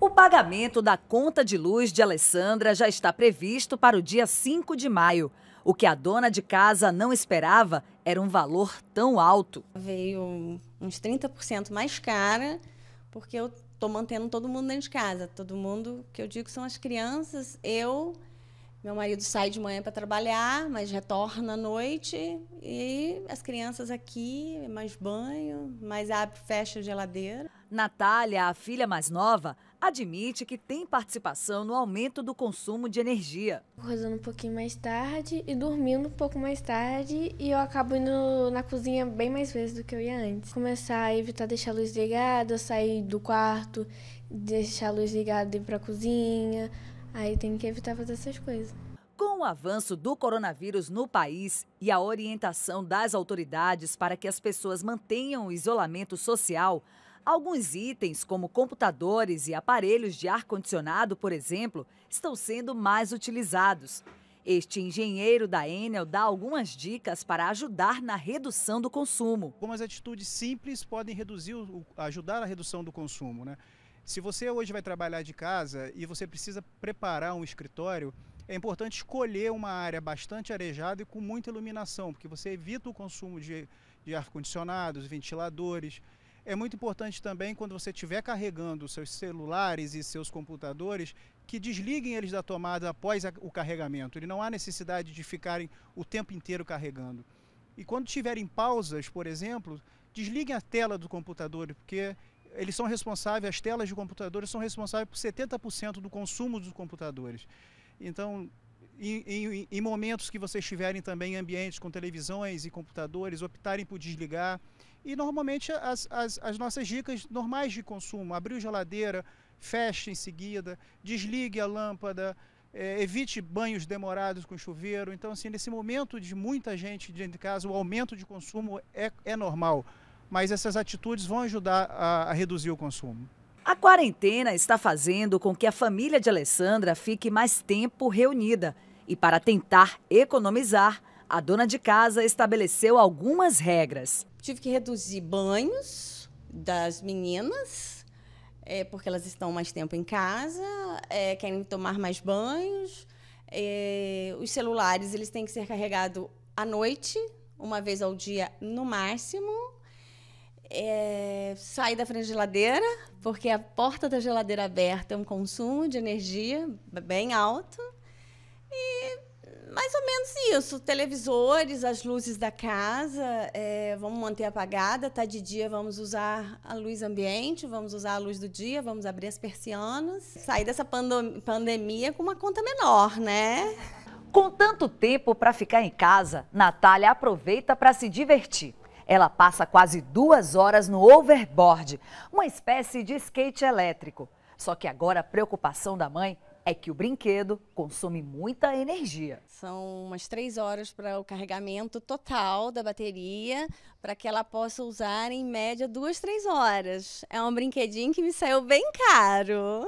O pagamento da conta de luz de Alessandra já está previsto para o dia 5 de maio. O que a dona de casa não esperava era um valor tão alto. Veio uns 30% mais cara, porque eu estou mantendo todo mundo dentro de casa. Todo mundo que eu digo são as crianças, eu meu marido sai de manhã para trabalhar, mas retorna à noite e as crianças aqui, mais banho, mais abre, fecha a geladeira. Natália, a filha mais nova, admite que tem participação no aumento do consumo de energia. Acordando um pouquinho mais tarde e dormindo um pouco mais tarde e eu acabo indo na cozinha bem mais vezes do que eu ia antes. Começar a evitar deixar a luz ligada, sair do quarto, deixar a luz ligada e ir para a cozinha, Aí tem que evitar fazer essas coisas. Com o avanço do coronavírus no país e a orientação das autoridades para que as pessoas mantenham o isolamento social, alguns itens, como computadores e aparelhos de ar-condicionado, por exemplo, estão sendo mais utilizados. Este engenheiro da Enel dá algumas dicas para ajudar na redução do consumo. Algumas atitudes simples podem reduzir, ajudar a redução do consumo, né? Se você hoje vai trabalhar de casa e você precisa preparar um escritório, é importante escolher uma área bastante arejada e com muita iluminação, porque você evita o consumo de, de ar-condicionados, ventiladores. É muito importante também, quando você estiver carregando seus celulares e seus computadores, que desliguem eles da tomada após a, o carregamento. Ele não há necessidade de ficarem o tempo inteiro carregando. E quando tiverem pausas, por exemplo, desliguem a tela do computador, porque eles são responsáveis, as telas de computadores são responsáveis por 70% do consumo dos computadores. Então, em, em, em, momentos que vocês estiverem também em ambientes com televisões e computadores, optarem por desligar. E normalmente as, as, as nossas dicas normais de consumo, abrir geladeira, feche em seguida, desligue a lâmpada, é, evite banhos demorados com chuveiro. Então, assim, nesse momento de muita gente dentro de casa, o aumento de consumo é, é normal mas essas atitudes vão ajudar a, a reduzir o consumo. A quarentena está fazendo com que a família de Alessandra fique mais tempo reunida. E para tentar economizar, a dona de casa estabeleceu algumas regras. Tive que reduzir banhos das meninas, é, porque elas estão mais tempo em casa, é, querem tomar mais banhos. É, os celulares eles têm que ser carregados à noite, uma vez ao dia no máximo é, sair da frente da geladeira, porque a porta da geladeira aberta é um consumo de energia bem alto. E mais ou menos isso. Televisores, as luzes da casa, é, vamos manter apagada. Tá de dia, vamos usar a luz ambiente, vamos usar a luz do dia, vamos abrir as persianas. Sair dessa pandemia com uma conta menor, né? Com tanto tempo para ficar em casa, Natália aproveita para se divertir. Ela passa quase duas horas no overboard, uma espécie de skate elétrico. Só que agora a preocupação da mãe é que o brinquedo consome muita energia. São umas três horas para o carregamento total da bateria, para que ela possa usar em média duas, três horas. É um brinquedinho que me saiu bem caro.